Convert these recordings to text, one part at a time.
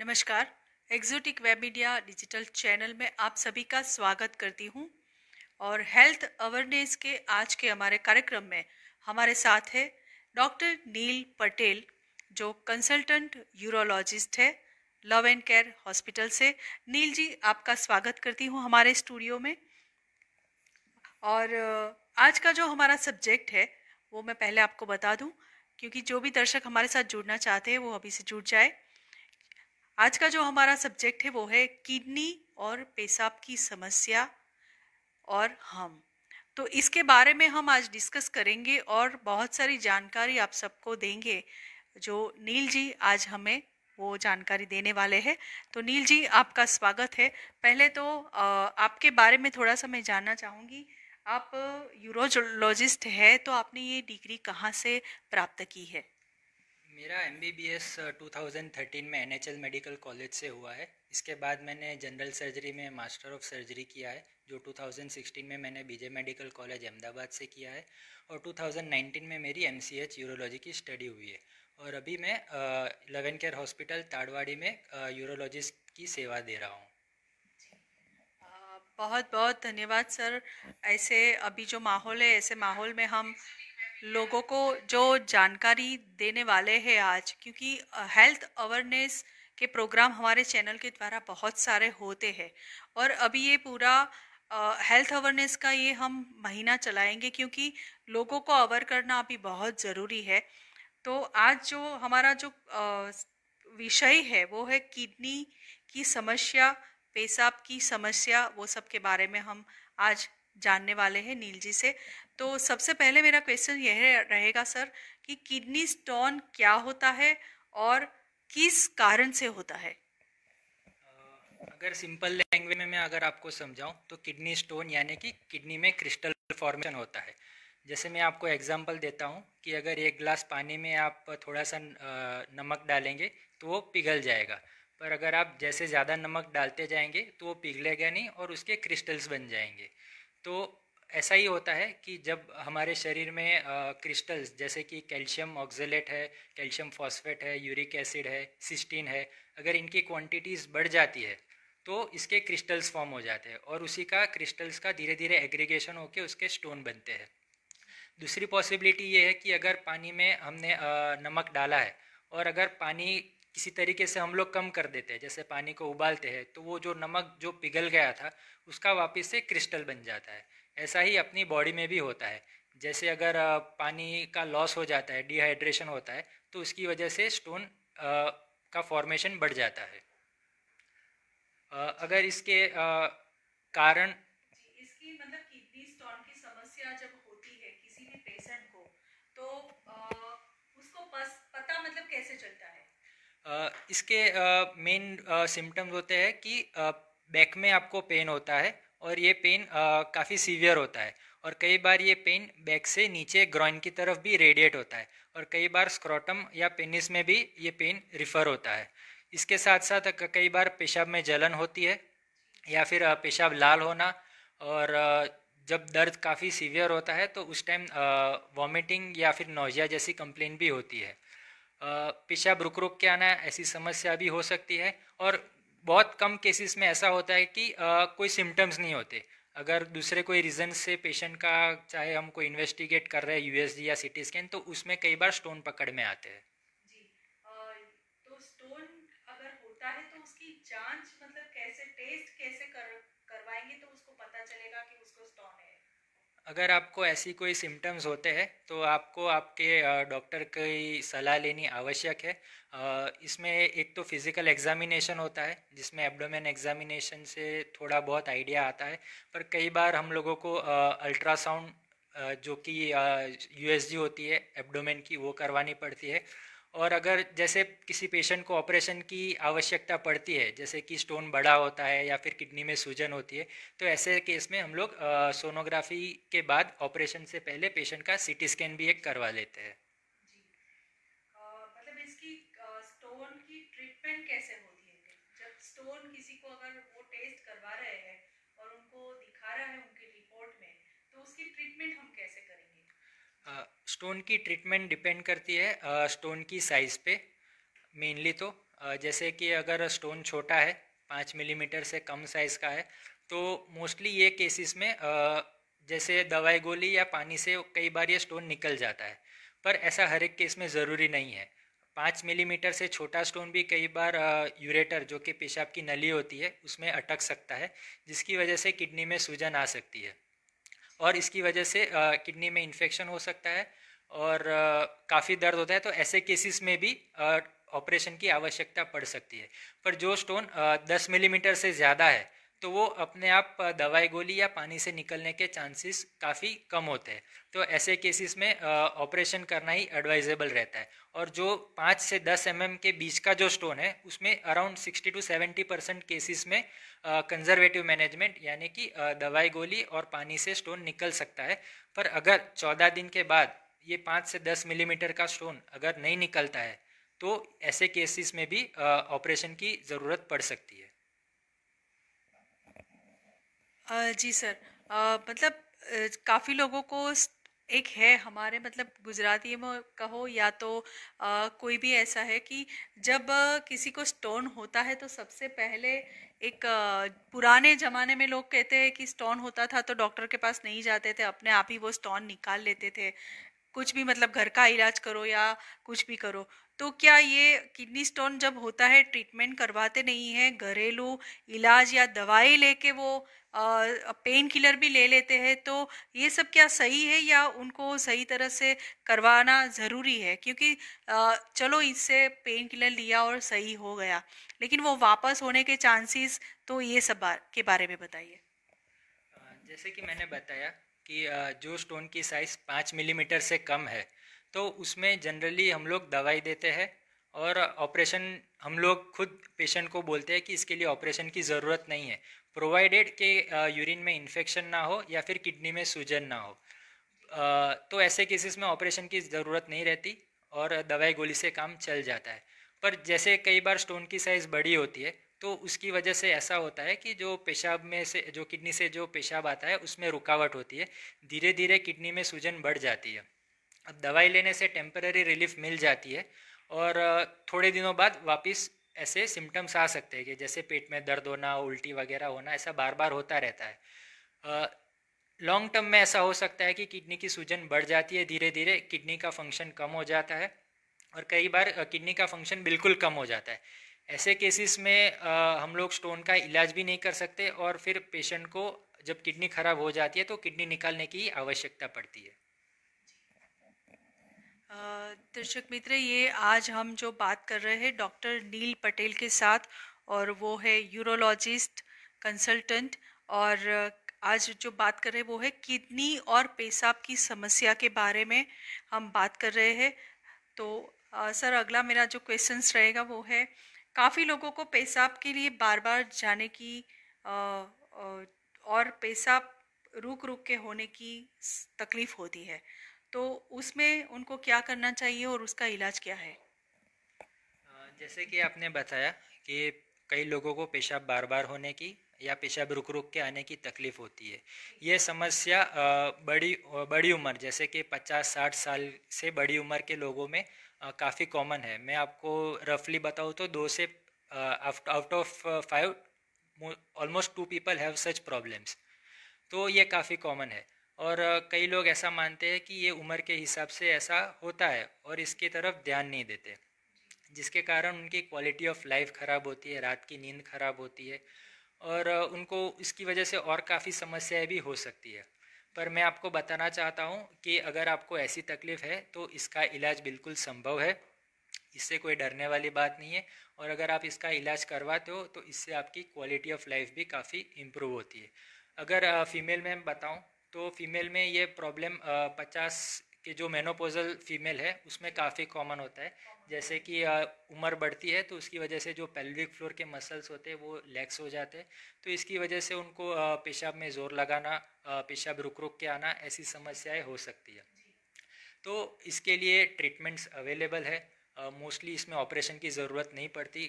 नमस्कार exotic web media digital channel में आप सभी का स्वागत करती हूँ और हेल्थ अवेयरनेस के आज के हमारे कार्यक्रम में हमारे साथ है डॉक्टर नील पटेल जो कंसल्टेंट यूरोलॉजिस्ट है लव एंड केयर हॉस्पिटल से नील जी आपका स्वागत करती हूँ हमारे स्टूडियो में और आज का जो हमारा सब्जेक्ट है वो मैं पहले आपको बता दूँ क्योंकि जो भी दर्शक हमारे साथ जुड़ना चाहते हैं वो अभी से जुड़ जाए आज का जो हमारा सब्जेक्ट है वो है किडनी और पेशाब की समस्या और हम तो इसके बारे में हम आज डिस्कस करेंगे और बहुत सारी जानकारी आप सबको देंगे जो नील जी आज हमें वो जानकारी देने वाले हैं तो नील जी आपका स्वागत है पहले तो आपके बारे में थोड़ा सा मैं जानना चाहूँगी आप यूरोजोलॉजिस्ट है तो आपने ये डिग्री कहाँ से प्राप्त की है मेरा M B B S two thousand thirteen में N H L medical college से हुआ है इसके बाद मैंने जनरल सर्जरी में मास्टर ऑफ सर्जरी किया है जो टू थाउजेंड सिक्सटीन में मैंने बीजे मेडिकल कॉलेज अहमदाबाद से किया है और टू थाउजेंड नाइनटीन में मेरी एम सी एच यूरोलॉजी की स्टडी हुई है और अभी मैं इलेवन केयर हॉस्पिटल ताड़वाड़ी में यूरोलॉजिस्ट की सेवा दे रहा हूँ बहुत बहुत धन्यवाद सर ऐसे अभी जो माहौल है ऐसे माहौल में हम लोगों को जो जानकारी देने वाले हैं आज क्योंकि हेल्थ अवेयरनेस के प्रोग्राम हमारे चैनल के द्वारा बहुत सारे होते हैं और अभी ये पूरा हेल्थ अवेयरनेस का ये हम महीना चलाएंगे क्योंकि लोगों को अवेयर करना अभी बहुत ज़रूरी है तो आज जो हमारा जो विषय है वो है किडनी की समस्या पेशाब की समस्या वो सब के बारे में हम आज जानने वाले हैं नील जी से तो सबसे पहले मेरा क्वेश्चन यह रहेगा सर कि किडनी स्टोन क्या होता है और किस कारण से होता है अगर सिंपल लैंग्वेज में मैं अगर आपको समझाऊं तो किडनी स्टोन यानी कि किडनी में क्रिस्टल फॉर्मेशन होता है जैसे मैं आपको एग्जांपल देता हूं कि अगर एक गिलास पानी में आप थोड़ा सा नमक डालेंगे तो वो पिघल जाएगा पर अगर आप जैसे ज़्यादा नमक डालते जाएंगे तो वो पिघलेगा नहीं और उसके क्रिस्टल्स बन जाएंगे तो ऐसा ही होता है कि जब हमारे शरीर में क्रिस्टल्स जैसे कि कैल्शियम ऑक्जेलेट है कैल्शियम फॉस्फेट है यूरिक एसिड है सिस्टीन है अगर इनकी क्वांटिटीज़ बढ़ जाती है तो इसके क्रिस्टल्स फॉर्म हो जाते हैं और उसी का क्रिस्टल्स का धीरे धीरे एग्रीगेशन होकर उसके स्टोन बनते हैं दूसरी पॉसिबिलिटी ये है कि अगर पानी में हमने नमक डाला है और अगर पानी किसी तरीके से हम लोग कम कर देते हैं जैसे पानी को उबालते हैं तो वो जो नमक जो पिघल गया था उसका वापस से क्रिस्टल बन जाता है ऐसा ही अपनी बॉडी में भी होता है जैसे अगर पानी का लॉस हो जाता है डिहाइड्रेशन होता है तो उसकी वजह से स्टोन का फॉर्मेशन बढ़ जाता है अगर इसके कारण इसकी मतलब किडनी स्टोन की समस्या जब होती है किसी भी पेशेंट को तो उसको पता मतलब कैसे चलता है इसके मेन सिम्टम्स होते हैं कि बैक में आपको पेन होता है और ये पेन काफ़ी सीवियर होता है और कई बार ये पेन बैक से नीचे ग्रॉइन की तरफ भी रेडिएट होता है और कई बार स्क्रॉटम या पेनिस में भी ये पेन रिफ़र होता है इसके साथ साथ कई बार पेशाब में जलन होती है या फिर पेशाब लाल होना और जब दर्द काफ़ी सीवियर होता है तो उस टाइम वॉमिटिंग या फिर नोजिया जैसी कंप्लेन भी होती है पेशाब रुक रुक के आना ऐसी समस्या भी हो सकती है और बहुत कम केसेस में ऐसा होता है कि आ, कोई सिम्टम्स नहीं होते अगर दूसरे कोई रीज़न से पेशेंट का चाहे हम कोई इन्वेस्टिगेट कर रहे हैं यूएसजी या सिटी स्कैन तो उसमें कई बार स्टोन पकड़ में आते हैं तो तो जांच मतलब कैसे टेस्ट कैसे कर, करवाएंगे तो उसको पता चलेगा कि अगर आपको ऐसी कोई सिम्टम्स होते हैं तो आपको आपके डॉक्टर की सलाह लेनी आवश्यक है इसमें एक तो फिज़िकल एग्ज़ामिनेशन होता है जिसमें एब्डोमेन एग्ज़ामिनेशन से थोड़ा बहुत आइडिया आता है पर कई बार हम लोगों को अल्ट्रासाउंड जो कि यूएसजी होती है एब्डोमेन की वो करवानी पड़ती है और अगर जैसे किसी पेशेंट को ऑपरेशन की आवश्यकता पड़ती है जैसे कि स्टोन बड़ा होता है या फिर किडनी में सूजन होती है तो ऐसे केस में हम लोग सोनोग्राफी के बाद ऑपरेशन से पहले पेशेंट का सीटी स्कैन भी एक करवा लेते हैं मतलब इसकी स्टोन की ट्रीटमेंट कैसे होती है जब स्टोन किसी को अगर वो टेस्ट करवा रहे हैं और उनको दिखा रहा है उनकी रिपोर्ट में तो उसकी ट्रीटमेंट हम कैसे करेंगे आ, स्टोन की ट्रीटमेंट डिपेंड करती है स्टोन की साइज़ पे मेनली तो जैसे कि अगर स्टोन छोटा है पाँच मिलीमीटर से कम साइज़ का है तो मोस्टली ये केसेस में जैसे दवाई गोली या पानी से कई बार ये स्टोन निकल जाता है पर ऐसा हर एक केस में ज़रूरी नहीं है पाँच मिलीमीटर से छोटा स्टोन भी कई बार यूरेटर जो कि पेशाब की नली होती है उसमें अटक सकता है जिसकी वजह से किडनी में सूजन आ सकती है और इसकी वजह से किडनी में इन्फेक्शन हो सकता है और काफ़ी दर्द होता है तो ऐसे केसेस में भी ऑपरेशन की आवश्यकता पड़ सकती है पर जो स्टोन 10 मिलीमीटर से ज़्यादा है तो वो अपने आप दवाई गोली या पानी से निकलने के चांसेस काफ़ी कम होते हैं तो ऐसे केसेस में ऑपरेशन करना ही एडवाइजेबल रहता है और जो पाँच से दस एम mm के बीच का जो स्टोन है उसमें around sixty to seventy percent cases में कंजर्वेटिव मैनेजमेंट यानी कि दवाई गोली और पानी से स्टोन निकल सकता है पर अगर चौदह दिन के बाद ये पाँच से दस मिलीमीटर का स्टोन अगर नहीं निकलता है तो ऐसे केसेस में भी ऑपरेशन की ज़रूरत पड़ सकती है जी सर मतलब काफ़ी लोगों को एक है हमारे मतलब गुजराती में कहो या तो आ, कोई भी ऐसा है कि जब किसी को स्टोन होता है तो सबसे पहले एक पुराने ज़माने में लोग कहते हैं कि स्टोन होता था तो डॉक्टर के पास नहीं जाते थे अपने आप ही वो स्टोन निकाल लेते थे कुछ भी मतलब घर का इलाज करो या कुछ भी करो तो क्या ये किडनी स्टोन जब होता है ट्रीटमेंट करवाते नहीं है घरेलू इलाज या दवाई लेके वो पेन किलर भी ले लेते हैं तो ये सब क्या सही है या उनको सही तरह से करवाना ज़रूरी है क्योंकि आ, चलो इससे पेन किलर लिया और सही हो गया लेकिन वो वापस होने के चांसेस तो ये सब बार, के बारे में बताइए जैसे कि मैंने बताया कि जो स्टोन की साइज़ पाँच मिलीमीटर से कम है तो उसमें जनरली हम लोग दवाई देते हैं और ऑपरेशन हम लोग खुद पेशेंट को बोलते हैं कि इसके लिए ऑपरेशन की ज़रूरत नहीं है प्रोवाइडेड के यूरिन में इन्फेक्शन ना हो या फिर किडनी में सूजन ना हो तो ऐसे केसेस में ऑपरेशन की ज़रूरत नहीं रहती और दवाई गोली से काम चल जाता है पर जैसे कई बार स्टोन की साइज़ बड़ी होती है तो उसकी वजह से ऐसा होता है कि जो पेशाब में से जो किडनी से जो पेशाब आता है उसमें रुकावट होती है धीरे धीरे किडनी में सूजन बढ़ जाती है अब दवाई लेने से टेम्पररी रिलीफ मिल जाती है और थोड़े दिनों बाद वापस ऐसे सिम्टम्स आ सकते हैं कि जैसे पेट में दर्द होना उल्टी वगैरह होना ऐसा बार बार होता रहता है लॉन्ग टर्म में ऐसा हो सकता है कि किडनी की सूजन बढ़ जाती है धीरे धीरे किडनी का फंक्शन कम हो जाता है और कई बार किडनी का फंक्शन बिल्कुल कम हो जाता है ऐसे केसेस में आ, हम लोग स्टोन का इलाज भी नहीं कर सकते और फिर पेशेंट को जब किडनी खराब हो जाती है तो किडनी निकालने की आवश्यकता पड़ती है दर्शक मित्र ये आज हम जो बात कर रहे हैं डॉक्टर नील पटेल के साथ और वो है यूरोलॉजिस्ट कंसल्टेंट और आज जो बात कर रहे हैं वो है किडनी और पेशाब की समस्या के बारे में हम बात कर रहे हैं तो आ, सर अगला मेरा जो क्वेश्चंस रहेगा वो है काफ़ी लोगों को पेशाब के लिए बार बार जाने की और पेशाब रुक रुक के होने की तकलीफ़ होती है तो उसमें उनको क्या करना चाहिए और उसका इलाज क्या है जैसे कि आपने बताया कि कई लोगों को पेशाब बार बार होने की या पेशाब रुक रुक के आने की तकलीफ़ होती है ये समस्या बड़ी बड़ी उम्र जैसे कि 50-60 साल से बड़ी उम्र के लोगों में काफ़ी कॉमन है मैं आपको रफली बताऊँ तो दो से out of five almost two people have such problems तो ये काफ़ी कॉमन है और कई लोग ऐसा मानते हैं कि ये उम्र के हिसाब से ऐसा होता है और इसकी तरफ ध्यान नहीं देते जिसके कारण उनकी क्वालिटी ऑफ लाइफ ख़राब होती है रात की नींद खराब होती है और उनको इसकी वजह से और काफ़ी समस्याएं भी हो सकती है पर मैं आपको बताना चाहता हूँ कि अगर आपको ऐसी तकलीफ़ है तो इसका इलाज बिल्कुल संभव है इससे कोई डरने वाली बात नहीं है और अगर आप इसका इलाज करवाते हो तो इससे आपकी क्वालिटी ऑफ लाइफ भी काफ़ी इम्प्रूव होती है अगर फीमेल में बताऊँ तो फीमेल में ये प्रॉब्लम पचास के जो मेनोपोजल फीमेल है उसमें काफ़ी कॉमन होता है जैसे कि उम्र बढ़ती है तो उसकी वजह से जो पेल्विक फ्लोर के मसल्स होते हैं वो लैक्स हो जाते हैं तो इसकी वजह से उनको पेशाब में ज़ोर लगाना पेशाब रुक रुक के आना ऐसी समस्याएं हो सकती है तो इसके लिए ट्रीटमेंट्स अवेलेबल है मोस्टली इसमें ऑपरेशन की ज़रूरत नहीं पड़ती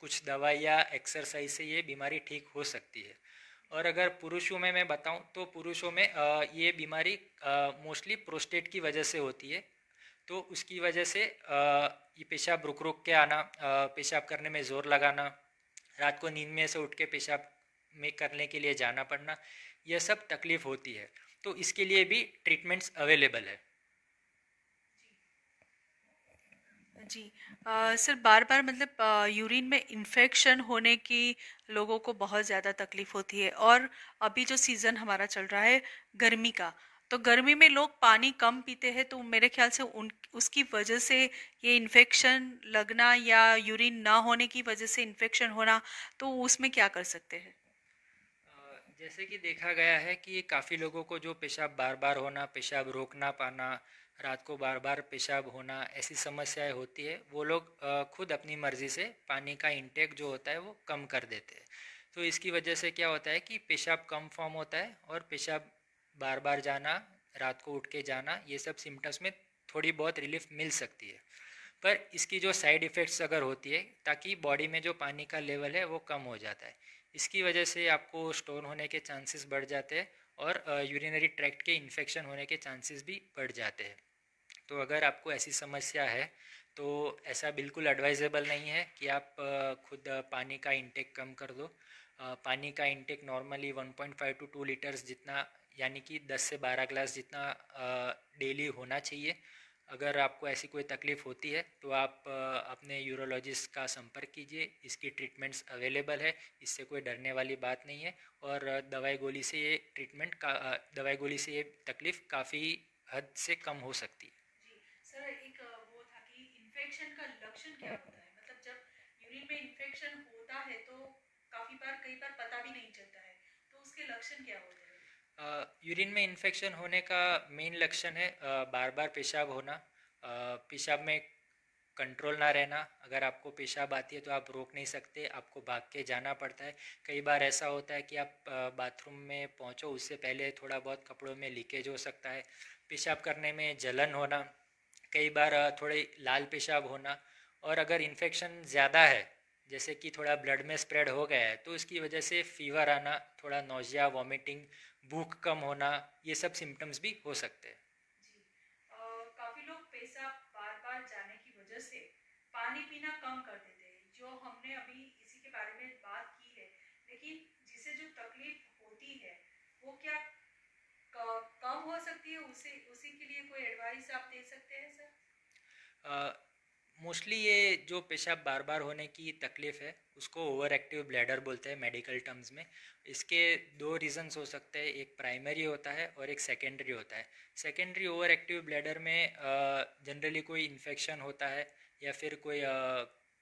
कुछ दवाई या एक्सरसाइज से ये बीमारी ठीक हो सकती है और अगर पुरुषों में मैं बताऊं तो पुरुषों में ये बीमारी मोस्टली प्रोस्टेट की वजह से होती है तो उसकी वजह से ये पेशाब रुक रुक के आना पेशाब करने में ज़ोर लगाना रात को नींद में से उठ के पेशाब में करने के लिए जाना पड़ना यह सब तकलीफ़ होती है तो इसके लिए भी ट्रीटमेंट्स अवेलेबल है जी आ, सर बार बार मतलब यूरिन में इन्फेक्शन होने की लोगों को बहुत ज़्यादा तकलीफ़ होती है और अभी जो सीज़न हमारा चल रहा है गर्मी का तो गर्मी में लोग पानी कम पीते हैं तो मेरे ख्याल से उन उसकी वजह से ये इन्फेक्शन लगना या यूरिन ना होने की वजह से इन्फेक्शन होना तो उसमें क्या कर सकते हैं जैसे कि देखा गया है कि काफ़ी लोगों को जो पेशाब बार बार होना पेशाब रोक ना पाना रात को बार बार पेशाब होना ऐसी समस्याएं होती है वो लोग खुद अपनी मर्ज़ी से पानी का इंटेक जो होता है वो कम कर देते हैं तो इसकी वजह से क्या होता है कि पेशाब कम फॉर्म होता है और पेशाब बार बार जाना रात को उठ के जाना ये सब सिम्टम्स में थोड़ी बहुत रिलीफ मिल सकती है पर इसकी जो साइड इफ़ेक्ट्स अगर होती है ताकि बॉडी में जो पानी का लेवल है वो कम हो जाता है इसकी वजह से आपको स्टोन होने के चांसेस बढ़ जाते हैं और यूरिनरी ट्रैक्ट के इन्फेक्शन होने के चांसेस भी बढ़ जाते हैं तो अगर आपको ऐसी समस्या है तो ऐसा बिल्कुल एडवाइजेबल नहीं है कि आप खुद पानी का इंटेक कम कर दो पानी का इंटेक नॉर्मली 1.5 टू 2 लीटर्स जितना यानी कि 10 से 12 ग्लास जितना डेली होना चाहिए अगर आपको ऐसी कोई तकलीफ़ होती है तो आप अपने यूरोलॉजिस्ट का संपर्क कीजिए इसकी ट्रीटमेंट्स अवेलेबल है इससे कोई डरने वाली बात नहीं है और दवाई गोली से ये ट्रीटमेंट का दवाई गोली से ये तकलीफ़ काफ़ी हद से कम हो सकती है सर एक वो था कि इन्फेक्शन का लक्षण क्या होता है मतलब जब यूरिन में इन्फेक्शन होता है तो काफ़ी बार कई बार पता भी नहीं चलता है तो उसके लक्षण क्या होते हैं यूरिन में इन्फेक्शन होने का मेन लक्षण है बार बार पेशाब होना पेशाब में कंट्रोल ना रहना अगर आपको पेशाब आती है तो आप रोक नहीं सकते आपको भाग के जाना पड़ता है कई बार ऐसा होता है कि आप बाथरूम में पहुंचो उससे पहले थोड़ा बहुत कपड़ों में लीकेज हो सकता है पेशाब करने में जलन होना कई बार थोड़े लाल पेशाब होना और अगर इन्फेक्शन ज़्यादा है जैसे कि थोड़ा ब्लड में स्प्रेड हो गया है तो उसकी वजह से फीवर आना थोड़ा नोजिया वॉमिटिंग भूख कम होना ये सब सिम्टम्स भी हो सकते हैं काफ़ी लोग पेशाब बार बार जाने की वजह से पानी पीना कम कर देते हैं जो हमने अभी इसी के बारे में बात की है लेकिन जिसे जो तकलीफ होती है वो क्या कम हो सकती है उसे उसी के लिए कोई एडवाइस आप दे सकते हैं सर मोस्टली ये जो पेशाब बार बार होने की तकलीफ़ है उसको ओवर एक्टिव ब्लैडर बोलते हैं मेडिकल टर्म्स में इसके दो रीज़न्स हो सकते हैं एक प्राइमरी होता है और एक सेकेंडरी होता है सेकेंडरी ओवर एक्टिव ब्लैडर में जनरली कोई इन्फेक्शन होता है या फिर कोई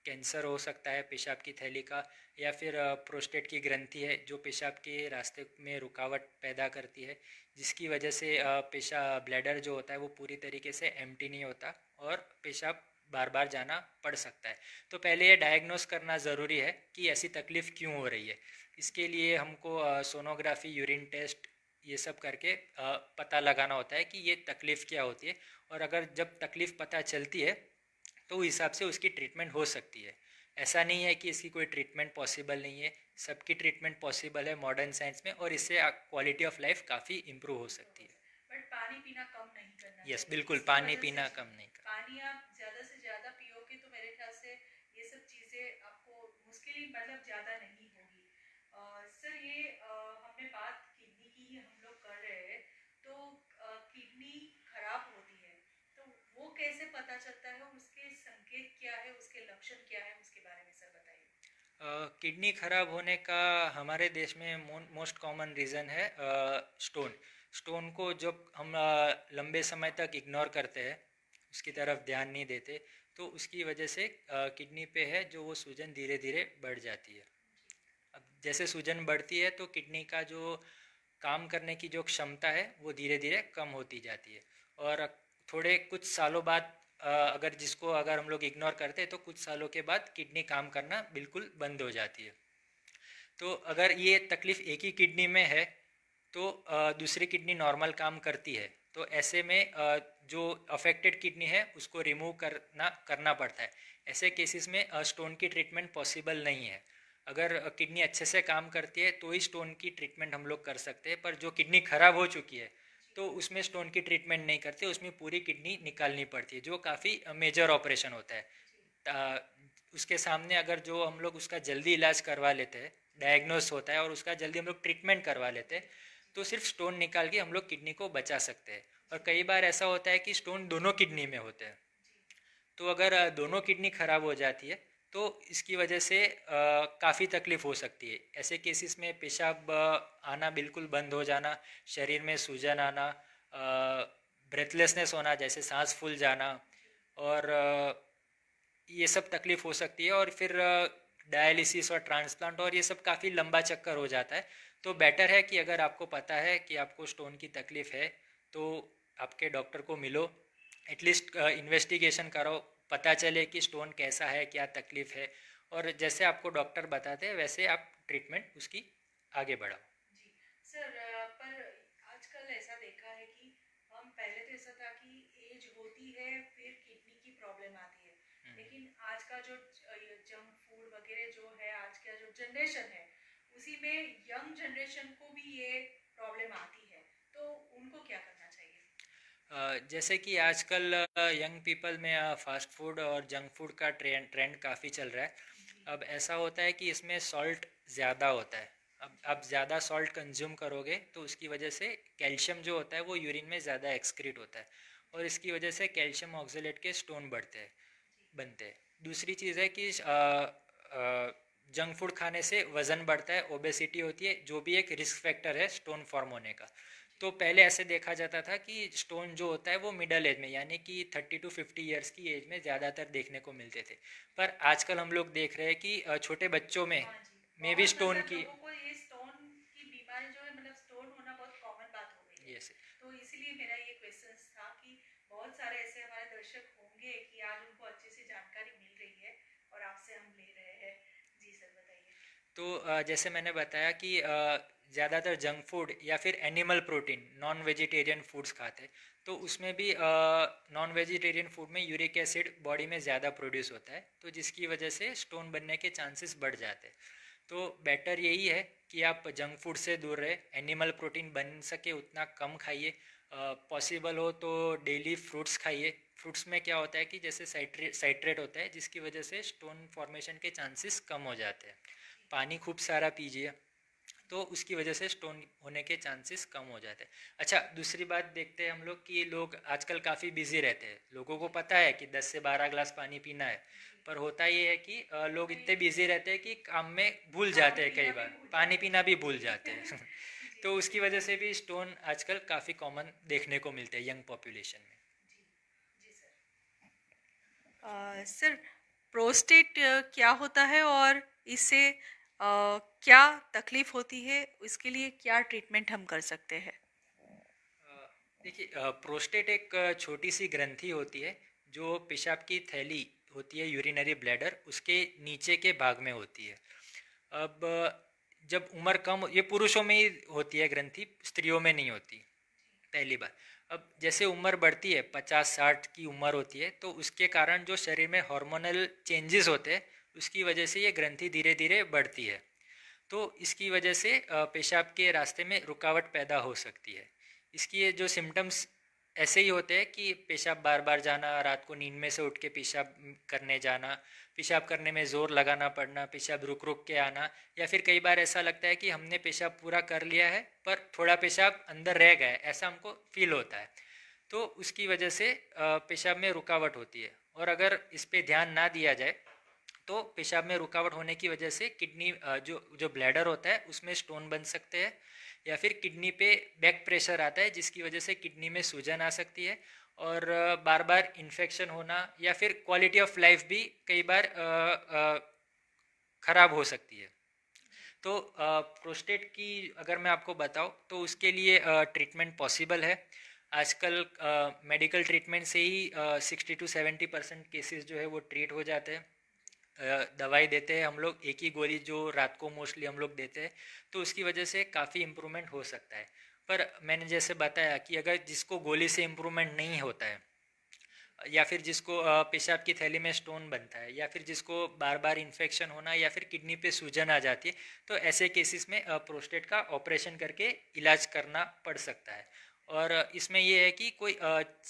कैंसर हो सकता है पेशाब की थैली का या फिर प्रोस्टेट की ग्रंथि है जो पेशाब के रास्ते में रुकावट पैदा करती है जिसकी वजह से पेशा ब्लैडर जो होता है वो पूरी तरीके से एम्प्टी नहीं होता और पेशाब बार बार जाना पड़ सकता है तो पहले ये डायग्नोस करना ज़रूरी है कि ऐसी तकलीफ़ क्यों हो रही है इसके लिए हमको सोनोग्राफी यूरिन टेस्ट ये सब करके पता लगाना होता है कि ये तकलीफ़ क्या होती है और अगर जब तकलीफ़ पता चलती है तो उस हिसाब से उसकी ट्रीटमेंट हो सकती है ऐसा नहीं है कि इसकी कोई ट्रीटमेंट पॉसिबल नहीं है सबकी ट्रीटमेंट पॉसिबल है मॉडर्न साइंस में और इससे क्वालिटी ऑफ लाइफ काफ़ी इम्प्रूव हो सकती है बट पानी पीना कम नहीं करना यस yes, बिल्कुल पानी पीना कम नहीं करना पानी आप ज़्यादा से से मतलब ज़्यादा नहीं होगी सर ये आ, हमने बात किडनी की ही हम लोग कर रहे हैं तो किडनी खराब होती है तो वो कैसे पता चलता है उसके संकेत क्या है उसके लक्षण क्या है उसके बारे में सर बताइए किडनी खराब होने का हमारे देश में मोस्ट कॉमन रीज़न है स्टोन स्टोन को जब हम लंबे समय तक इग्नोर करते हैं उसकी तरफ ध्यान नहीं देते तो उसकी वजह से किडनी पे है जो वो सूजन धीरे धीरे बढ़ जाती है अब जैसे सूजन बढ़ती है तो किडनी का जो काम करने की जो क्षमता है वो धीरे धीरे कम होती जाती है और थोड़े कुछ सालों बाद अगर जिसको अगर हम लोग इग्नोर करते हैं तो कुछ सालों के बाद किडनी काम करना बिल्कुल बंद हो जाती है तो अगर ये तकलीफ़ एक ही किडनी में है तो दूसरी किडनी नॉर्मल काम करती है तो ऐसे में जो अफेक्टेड किडनी है उसको रिमूव करना करना पड़ता है ऐसे केसेस में स्टोन की ट्रीटमेंट पॉसिबल नहीं है अगर किडनी अच्छे से काम करती है तो ही स्टोन की ट्रीटमेंट हम लोग कर सकते हैं पर जो किडनी खराब हो चुकी है तो उसमें स्टोन की ट्रीटमेंट नहीं करते उसमें पूरी किडनी निकालनी पड़ती है जो काफ़ी मेजर ऑपरेशन होता है उसके सामने अगर जो हम लोग उसका जल्दी इलाज करवा लेते हैं डायग्नोस होता है और उसका जल्दी हम लोग ट्रीटमेंट करवा लेते हैं तो सिर्फ स्टोन निकाल के हम लोग किडनी को बचा सकते हैं और कई बार ऐसा होता है कि स्टोन दोनों किडनी में होते हैं तो अगर दोनों किडनी खराब हो जाती है तो इसकी वजह से काफ़ी तकलीफ हो सकती है ऐसे केसेस में पेशाब आना बिल्कुल बंद हो जाना शरीर में सूजन आना ब्रेथलेसनेस होना जैसे सांस फूल जाना और ये सब तकलीफ़ हो सकती है और फिर डायलिसिस और ट्रांसप्लांट और ये सब काफ़ी लंबा चक्कर हो जाता है तो बेटर है कि अगर आपको पता है कि आपको स्टोन की तकलीफ़ है तो आपके डॉक्टर को मिलो एटलीस्ट इन्वेस्टिगेशन करो पता चले कि स्टोन कैसा है क्या तकलीफ़ है और जैसे आपको डॉक्टर बताते हैं वैसे आप ट्रीटमेंट उसकी आगे बढ़ाओ जी सर पर आजकल ऐसा देखा है कि हम पहले तो ऐसा था कि एज होती है फिर किडनी की प्रॉब्लम आती है हम्म। लेकिन आज का जो जंक वगैरह जो है आज का जो जनरेशन है उसी में यंग जनरेशन को भी ये प्रॉब्लम आती है तो उनको क्या करना चाहिए जैसे कि आजकल यंग पीपल में फास्ट फूड और जंक फूड का ट्रेंड ट्रेंड काफ़ी चल रहा है अब ऐसा होता है कि इसमें सॉल्ट ज़्यादा होता है अब आप ज़्यादा सॉल्ट कंज्यूम करोगे तो उसकी वजह से कैल्शियम जो होता है वो यूरिन में ज़्यादा एक्सक्रीट होता है और इसकी वजह से कैल्शियम ऑक्सीलेट के स्टोन बढ़ते हैं बनते हैं दूसरी चीज़ है कि जंक फूड खाने से वज़न बढ़ता है ओबेसिटी होती है जो भी एक रिस्क फैक्टर है स्टोन फॉर्म होने का तो पहले ऐसे देखा जाता था कि स्टोन जो होता है वो मिडल एज में यानी कि थर्टी टू फिफ्टी इयर्स की एज में ज़्यादातर देखने को मिलते थे पर आजकल हम लोग देख रहे हैं कि छोटे बच्चों में हाँ में भी स्टोन की मतलब तो इसीलिए मेरा ये क्वेश्चन था कि बहुत सारे ऐसे हमारे दर्शक होंगे कि आज उनको अच्छे तो जैसे मैंने बताया कि ज़्यादातर जंक फूड या फिर animal protein non vegetarian foods खाते तो उसमें भी नॉन वेजिटेरियन फूड में यूरिक एसिड बॉडी में ज़्यादा प्रोड्यूस होता है तो जिसकी वजह से स्टोन बनने के चांसेस बढ़ जाते हैं तो बेटर यही है कि आप जंक फूड से दूर रहे एनिमल प्रोटीन बन सके उतना कम खाइए पॉसिबल हो तो डेली फ्रूट्स खाइए फ्रूट्स में क्या होता है कि जैसे साइट्रेट साइट्रेट होता है जिसकी वजह से स्टोन फॉर्मेशन के चांसेस कम हो जाते हैं पानी खूब सारा पीजिए तो उसकी वजह से स्टोन होने के चांसेस कम हो जाते हैं अच्छा दूसरी बात देखते हैं हम लोग कि लोग आजकल काफ़ी बिजी रहते हैं लोगों को पता है कि 10 से 12 ग्लास पानी पीना है पर होता ये है कि लोग इतने बिजी रहते हैं कि काम में भूल जाते हैं कई बार पानी पीना भी भूल जाते हैं तो उसकी वजह से भी स्टोन आजकल काफ़ी कॉमन देखने को मिलते हैं यंग पॉपुलेशन में सर प्रोस्टेट क्या होता है और इससे क्या तकलीफ़ होती है इसके लिए क्या ट्रीटमेंट हम कर सकते हैं देखिए प्रोस्टेट एक छोटी सी ग्रंथि होती है जो पेशाब की थैली होती है यूरिनरी ब्लैडर उसके नीचे के भाग में होती है अब जब उम्र कम ये पुरुषों में ही होती है ग्रंथि स्त्रियों में नहीं होती पहली बार अब जैसे उम्र बढ़ती है पचास साठ की उम्र होती है तो उसके कारण जो शरीर में हार्मोनल चेंजेस होते हैं उसकी वजह से ये ग्रंथि धीरे धीरे बढ़ती है तो इसकी वजह से पेशाब के रास्ते में रुकावट पैदा हो सकती है इसकी जो सिम्टम्स ऐसे ही होते हैं कि पेशाब बार बार जाना रात को नींद में से उठ के पेशाब करने जाना पेशाब करने में ज़ोर लगाना पड़ना पेशाब रुक रुक के आना या फिर कई बार ऐसा लगता है कि हमने पेशाब पूरा कर लिया है पर थोड़ा पेशाब अंदर रह गया है ऐसा हमको फील होता है तो उसकी वजह से पेशाब में रुकावट होती है और अगर इस पर ध्यान ना दिया जाए तो पेशाब में रुकावट होने की वजह से किडनी जो जो ब्लैडर होता है उसमें स्टोन बन सकते हैं या फिर किडनी पे बैक प्रेशर आता है जिसकी वजह से किडनी में सूजन आ सकती है और बार बार इन्फेक्शन होना या फिर क्वालिटी ऑफ लाइफ भी कई बार ख़राब हो सकती है तो प्रोस्टेट की अगर मैं आपको बताऊँ तो उसके लिए ट्रीटमेंट पॉसिबल है आजकल मेडिकल ट्रीटमेंट से ही sixty to seventy percent cases जो है वो ट्रीट हो जाते हैं दवाई देते हैं हम लोग एक ही गोली जो रात को मोस्टली हम लोग देते हैं तो उसकी वजह से काफ़ी इम्प्रूवमेंट हो सकता है पर मैंने जैसे बताया कि अगर जिसको गोली से इम्प्रूवमेंट नहीं होता है या फिर जिसको पेशाब की थैली में स्टोन बनता है या फिर जिसको बार बार इन्फेक्शन होना या फिर किडनी पे सूजन आ जाती है तो ऐसे केसेस में प्रोस्टेट का ऑपरेशन करके इलाज करना पड़ सकता है और इसमें यह है कि कोई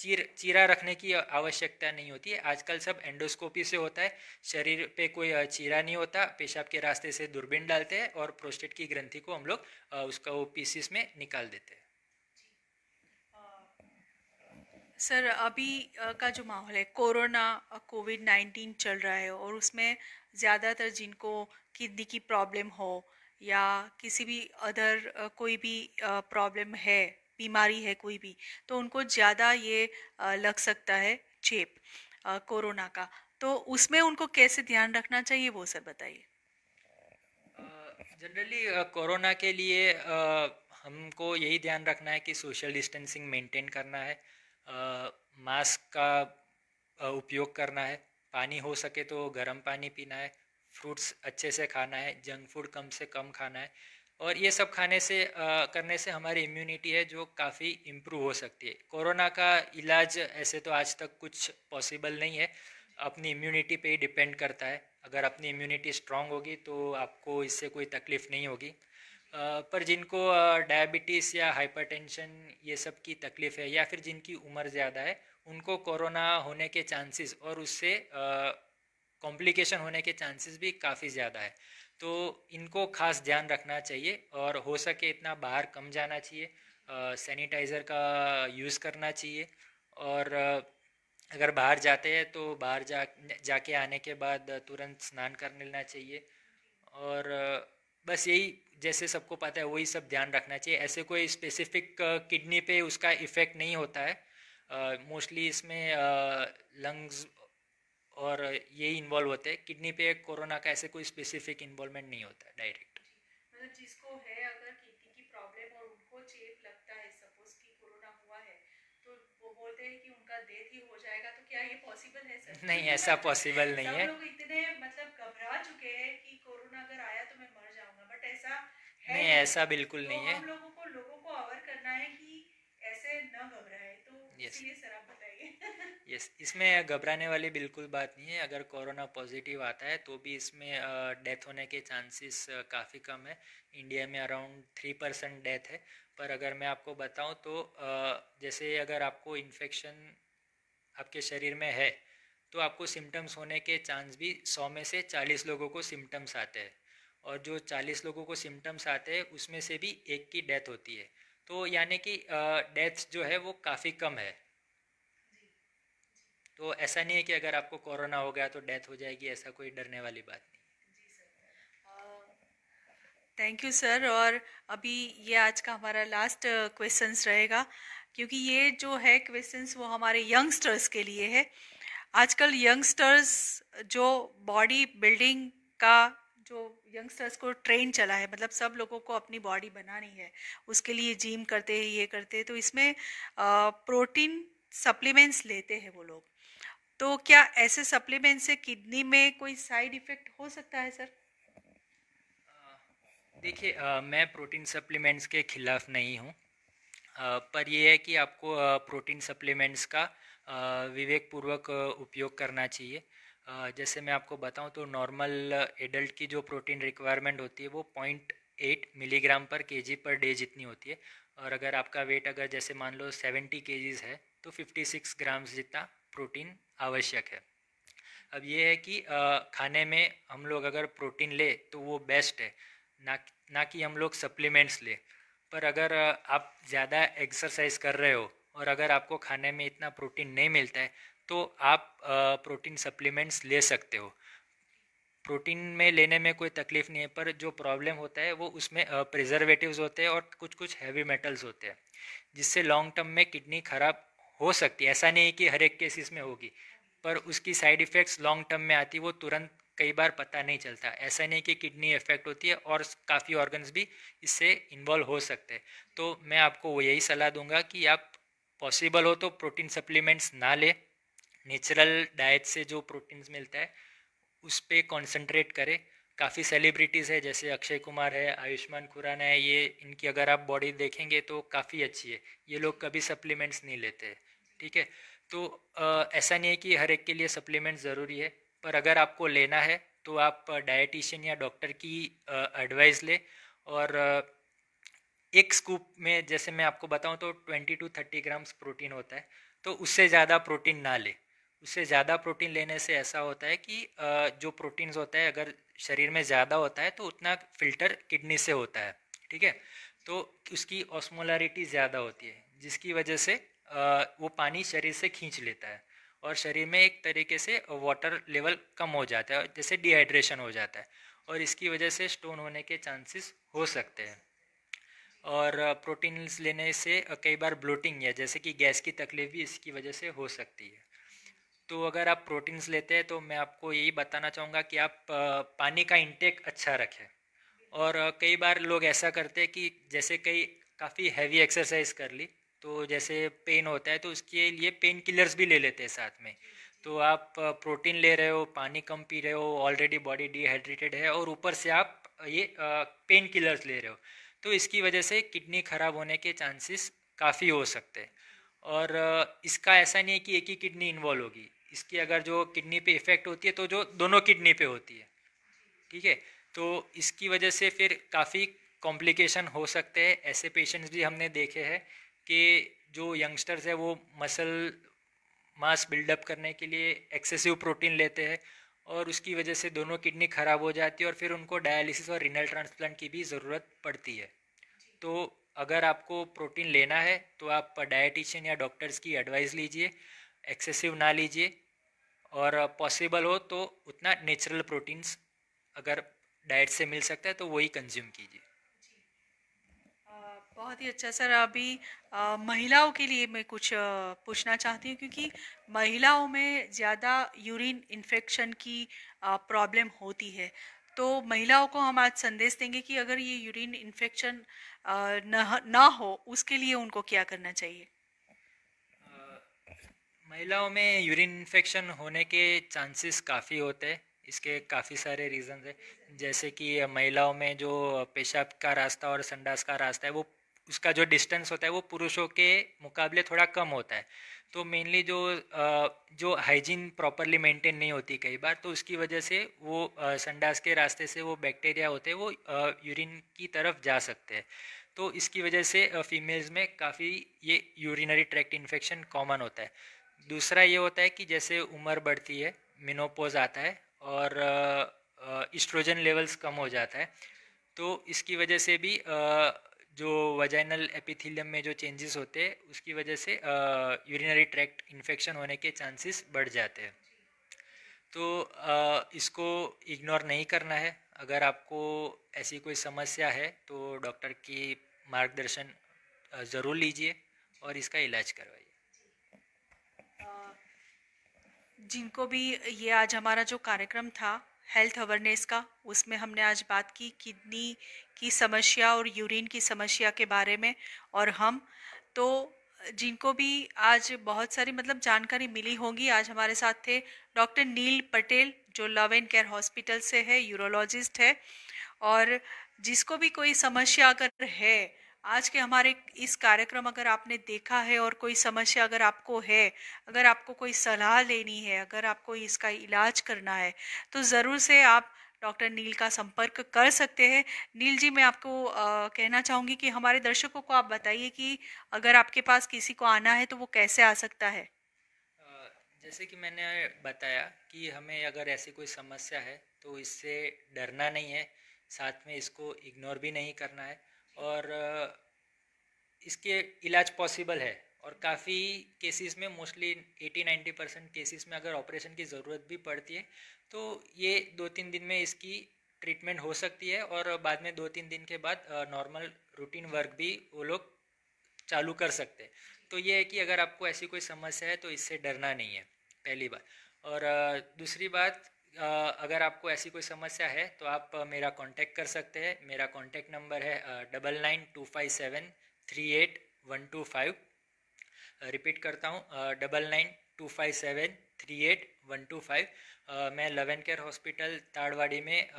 चीर चीरा रखने की आवश्यकता नहीं होती है आजकल सब एंडोस्कोपी से होता है शरीर पे कोई चीरा नहीं होता पेशाब के रास्ते से दूरबीन डालते हैं और प्रोस्टेट की ग्रंथि को हम लोग उसका वो पीसीस में निकाल देते हैं सर अभी का जो माहौल है कोरोना कोविड नाइन्टीन चल रहा है और उसमें ज़्यादातर जिनको किडनी की प्रॉब्लम हो या किसी भी अदर कोई भी प्रॉब्लम है बीमारी है कोई भी तो उनको ज़्यादा ये लग सकता है चेप कोरोना का तो उसमें उनको कैसे ध्यान रखना चाहिए वो सर बताइए जनरली कोरोना के लिए आ, हमको यही ध्यान रखना है कि सोशल डिस्टेंसिंग मेंटेन करना है मास्क का उपयोग करना है पानी हो सके तो गर्म पानी पीना है फ्रूट्स अच्छे से खाना है जंक फूड कम से कम खाना है और ये सब खाने से आ, करने से हमारी इम्यूनिटी है जो काफ़ी इम्प्रूव हो सकती है कोरोना का इलाज ऐसे तो आज तक कुछ पॉसिबल नहीं है अपनी इम्यूनिटी पे ही डिपेंड करता है अगर अपनी इम्यूनिटी स्ट्रांग होगी तो आपको इससे कोई तकलीफ़ नहीं होगी पर जिनको डायबिटीज़ या हाइपर ये सब की तकलीफ़ है या फिर जिनकी उम्र ज़्यादा है उनको कोरोना होने के चांसेस और उससे कॉम्प्लिकेशन होने के चांसेस भी काफ़ी ज़्यादा है तो इनको खास ध्यान रखना चाहिए और हो सके इतना बाहर कम जाना चाहिए सैनिटाइज़र का यूज़ करना चाहिए और अगर बाहर जाते हैं तो बाहर जा जाके आने के बाद तुरंत स्नान कर लेना चाहिए और बस यही जैसे सबको पता है वही सब ध्यान रखना चाहिए ऐसे कोई स्पेसिफिक किडनी पे उसका इफ़ेक्ट नहीं होता है मोस्टली इसमें लंग्स और ये इन्वॉल्व होते हैं किडनी पे कोरोना का ऐसे कोई स्पेसिफिक इन्वॉल्वमेंट नहीं होता है डायरेक्ट मतलब जिसको है अगर किडनी की प्रॉब्लम और उनको चेप लगता है सपोज कि कोरोना हुआ है तो बोलते हैं कि उनका डेथ ही हो जाएगा तो क्या ये पॉसिबल है सर नहीं ऐसा पॉसिबल नहीं है लोग इतने मतलब घबरा चुके हैं कि कोरोना अगर आया तो मैं मर जाऊंगा बट ऐसा है नहीं ऐसा बिल्कुल तो नहीं है हम लोगों को लोगों को अवर करना है कि ऐसे न घबराए तो यस तो यस इसमें घबराने वाली बिल्कुल बात नहीं है अगर कोरोना पॉजिटिव आता है तो भी इसमें डेथ होने के चांसेस काफ़ी कम है इंडिया में अराउंड थ्री परसेंट डेथ है पर अगर मैं आपको बताऊं तो जैसे अगर आपको इन्फेक्शन आपके शरीर में है तो आपको सिम्टम्स होने के चांस भी सौ में से चालीस लोगों को सिम्टम्स आते हैं और जो चालीस लोगों को सिम्टम्स आते हैं उसमें से भी एक की डेथ होती है तो यानी कि डेथ्स जो है वो काफ़ी कम है तो ऐसा नहीं है कि अगर आपको कोरोना हो गया तो डेथ हो जाएगी ऐसा कोई डरने वाली बात नहीं थैंक यू सर और अभी ये आज का हमारा लास्ट क्वेश्चंस रहेगा क्योंकि ये जो है क्वेश्चंस वो हमारे यंगस्टर्स के लिए है आजकल यंगस्टर्स जो बॉडी बिल्डिंग का जो यंगस्टर्स को ट्रेन चला है मतलब सब लोगों को अपनी बॉडी बनानी है उसके लिए जिम करते हैं ये करते हैं तो इसमें प्रोटीन सप्लीमेंट्स लेते हैं वो लोग तो क्या ऐसे सप्लीमेंट से किडनी में कोई साइड इफेक्ट हो सकता है सर देखिए मैं प्रोटीन सप्लीमेंट्स के खिलाफ नहीं हूँ पर यह है कि आपको प्रोटीन सप्लीमेंट्स का विवेकपूर्वक उपयोग करना चाहिए जैसे मैं आपको बताऊं तो नॉर्मल एडल्ट की जो प्रोटीन रिक्वायरमेंट होती है वो पॉइंट एट मिलीग्राम पर केजी पर डे जितनी होती है और अगर आपका वेट अगर जैसे मान लो सेवेंटी के है तो फिफ्टी सिक्स ग्राम्स जितना प्रोटीन आवश्यक है अब ये है कि खाने में हम लोग अगर प्रोटीन ले तो वो बेस्ट है ना ना कि हम लोग सप्लीमेंट्स ले पर अगर आप ज़्यादा एक्सरसाइज कर रहे हो और अगर आपको खाने में इतना प्रोटीन नहीं मिलता है तो आप प्रोटीन सप्लीमेंट्स ले सकते हो प्रोटीन में लेने में कोई तकलीफ़ नहीं है पर जो प्रॉब्लम होता है वो उसमें प्रिजर्वेटिव्स होते हैं और कुछ कुछ हैवी मेटल्स होते हैं जिससे लॉन्ग टर्म में किडनी ख़राब हो सकती है ऐसा नहीं है कि हर एक केसेस में होगी पर उसकी साइड इफ़ेक्ट्स लॉन्ग टर्म में आती वो तुरंत कई बार पता नहीं चलता ऐसा नहीं कि किडनी इफेक्ट होती है और काफ़ी ऑर्गन्स भी इससे इन्वॉल्व हो सकते हैं तो मैं आपको यही सलाह दूंगा कि आप पॉसिबल हो तो प्रोटीन सप्लीमेंट्स ना लें नेचुरल डाइट से जो प्रोटीन्स मिलता है उस पर कॉन्सेंट्रेट करें काफ़ी सेलिब्रिटीज़ है जैसे अक्षय कुमार है आयुष्मान खुराना है ये इनकी अगर आप बॉडी देखेंगे तो काफ़ी अच्छी है ये लोग कभी सप्लीमेंट्स नहीं लेते हैं ठीक है तो आ, ऐसा नहीं है कि हर एक के लिए सप्लीमेंट ज़रूरी है पर अगर आपको लेना है तो आप डाइटिशियन या डॉक्टर की एडवाइस ले और एक स्कूप में जैसे मैं आपको बताऊं तो twenty to thirty grams protein होता है तो उससे ज़्यादा प्रोटीन ना ले उससे ज़्यादा प्रोटीन लेने से ऐसा होता है कि जो प्रोटीन्स होता है अगर शरीर में ज़्यादा होता है तो उतना फिल्टर किडनी से होता है ठीक है तो उसकी ऑस्मोलारिटी ज़्यादा होती है जिसकी वजह से वो पानी शरीर से खींच लेता है और शरीर में एक तरीके से वाटर लेवल कम हो जाता है जैसे डिहाइड्रेशन हो जाता है और इसकी वजह से स्टोन होने के चांसेस हो सकते हैं और प्रोटीन्स लेने से कई बार ब्लोटिंग या जैसे कि गैस की तकलीफ भी इसकी वजह से हो सकती है तो अगर आप प्रोटीन्स लेते हैं तो मैं आपको यही बताना चाहूँगा कि आप पानी का इंटेक अच्छा रखें और कई बार लोग ऐसा करते हैं कि जैसे कई काफ़ी हैवी एक्सरसाइज कर ली तो जैसे पेन होता है तो उसके लिए पेन किलर्स भी ले लेते हैं साथ में तो आप प्रोटीन ले रहे हो पानी कम पी रहे हो ऑलरेडी बॉडी डिहाइड्रेटेड है और ऊपर से आप ये पेन किलर्स ले रहे हो तो इसकी वजह से किडनी ख़राब होने के चांसेस काफ़ी हो सकते हैं और इसका ऐसा नहीं है कि एक ही किडनी इन्वॉल्व होगी इसकी अगर जो किडनी पे इफ़ेक्ट होती है तो जो दोनों किडनी पे होती है ठीक है तो इसकी वजह से फिर काफ़ी कॉम्प्लिकेशन हो सकते हैं ऐसे पेशेंट्स भी हमने देखे हैं कि जो यंगस्टर्स है वो मसल मास बिल्डअप करने के लिए एक्सेसिव प्रोटीन लेते हैं और उसकी वजह से दोनों किडनी ख़राब हो जाती है और फिर उनको डायलिसिस और रिनल ट्रांसप्लांट की भी ज़रूरत पड़ती है तो अगर आपको प्रोटीन लेना है तो आप डायटिशियन या डॉक्टर्स की एडवाइस लीजिए एक्सेसिव ना लीजिए और पॉसिबल हो तो उतना नेचुरल प्रोटीन्स अगर डाइट से मिल सकता है तो वही कंज्यूम कीजिए बहुत ही अच्छा सर अभी आ, महिलाओं के लिए मैं कुछ पूछना चाहती हूँ क्योंकि महिलाओं में ज़्यादा यूरिन इन्फेक्शन की प्रॉब्लम होती है तो महिलाओं को हम आज संदेश देंगे कि अगर ये यूरिन इन्फेक्शन ना हो उसके लिए उनको क्या करना चाहिए महिलाओं में यूरिन इन्फेक्शन होने के चांसेस काफ़ी होते हैं इसके काफ़ी सारे रीज़न है जैसे कि महिलाओं में जो पेशाब का रास्ता और संडास का रास्ता है वो उसका जो डिस्टेंस होता है वो पुरुषों के मुकाबले थोड़ा कम होता है तो मेनली जो जो हाइजीन प्रॉपरली मेंटेन नहीं होती कई बार तो उसकी वजह से वो संडास के रास्ते से वो बैक्टीरिया होते हैं वो यूरिन की तरफ जा सकते हैं तो इसकी वजह से फीमेल्स में काफ़ी ये यूरिनरी ट्रैक्ट इन्फेक्शन कॉमन होता है दूसरा ये होता है कि जैसे उम्र बढ़ती है मिनोपोज आता है और इस्ट्रोजन लेवल्स कम हो जाता है तो इसकी वजह से भी जो वजाइनल एपिथीलियम में जो चेंजेस होते हैं उसकी वजह से यूरिनरी ट्रैक्ट इन्फेक्शन होने के चांसेस बढ़ जाते हैं तो आ, इसको इग्नोर नहीं करना है अगर आपको ऐसी कोई समस्या है तो डॉक्टर की मार्गदर्शन ज़रूर लीजिए और इसका इलाज करवाइए जिनको भी ये आज हमारा जो कार्यक्रम था हेल्थ अवेयरनेस का उसमें हमने आज बात की किडनी की समस्या और यूरिन की समस्या के बारे में और हम तो जिनको भी आज बहुत सारी मतलब जानकारी मिली होगी आज हमारे साथ थे डॉक्टर नील पटेल जो लव एंड केयर हॉस्पिटल से है यूरोलॉजिस्ट है और जिसको भी कोई समस्या अगर है आज के हमारे इस कार्यक्रम अगर आपने देखा है और कोई समस्या अगर आपको है अगर आपको कोई सलाह लेनी है अगर आपको इसका इलाज करना है तो ज़रूर से आप डॉक्टर नील का संपर्क कर सकते हैं नील जी मैं आपको आ, कहना चाहूँगी कि हमारे दर्शकों को आप बताइए कि अगर आपके पास किसी को आना है तो वो कैसे आ सकता है जैसे कि मैंने बताया कि हमें अगर ऐसी कोई समस्या है तो इससे डरना नहीं है साथ में इसको इग्नोर भी नहीं करना है और इसके इलाज पॉसिबल है और काफ़ी केसेस में मोस्टली 80-90 परसेंट केसेस में अगर ऑपरेशन की ज़रूरत भी पड़ती है तो ये दो तीन दिन में इसकी ट्रीटमेंट हो सकती है और बाद में दो तीन दिन के बाद नॉर्मल रूटीन वर्क भी वो लोग चालू कर सकते हैं तो ये है कि अगर आपको ऐसी कोई समस्या है तो इससे डरना नहीं है पहली बात और दूसरी बात अगर आपको ऐसी कोई समस्या है तो आप मेरा कांटेक्ट कर सकते हैं मेरा कांटेक्ट नंबर है double nine two five seven three eight one two five repeat करता हूँ double nine two five seven three eight one two five मैं लेवन केयर हॉस्पिटल ताड़वाड़ी में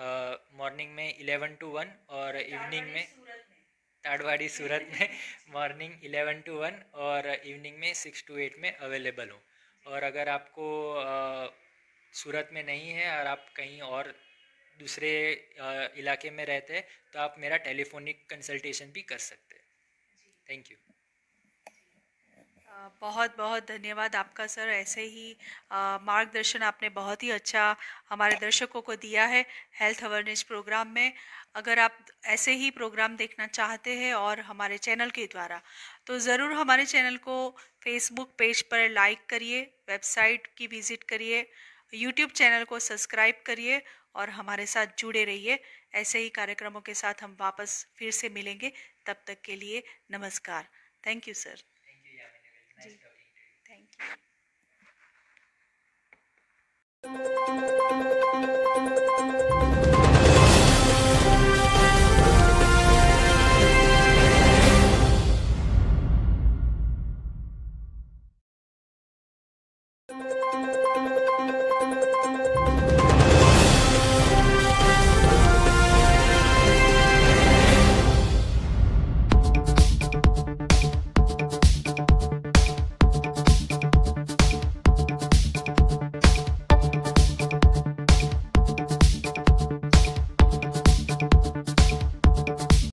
मॉर्निंग में इलेवन टू वन और इवनिंग में ताड़वाड़ी सूरत में morning eleven to one और evening में सिक्स टू एट में अवेलेबल हूँ और अगर आपको सूरत में नहीं है और आप कहीं और दूसरे इलाके में रहते हैं तो आप मेरा टेलीफोनिक कंसल्टेशन भी कर सकते हैं थैंक यू बहुत बहुत धन्यवाद आपका सर ऐसे ही मार्गदर्शन आपने बहुत ही अच्छा हमारे दर्शकों को दिया है हेल्थ अवेयरनेस प्रोग्राम में अगर आप ऐसे ही प्रोग्राम देखना चाहते हैं और हमारे चैनल के द्वारा तो ज़रूर हमारे चैनल को फेसबुक पेज पर लाइक करिए वेबसाइट की विज़िट करिए यूट्यूब चैनल को सब्सक्राइब करिए और हमारे साथ जुड़े रहिए ऐसे ही कार्यक्रमों के साथ हम वापस फिर से मिलेंगे तब तक के लिए नमस्कार thank you sir thank you Thank you.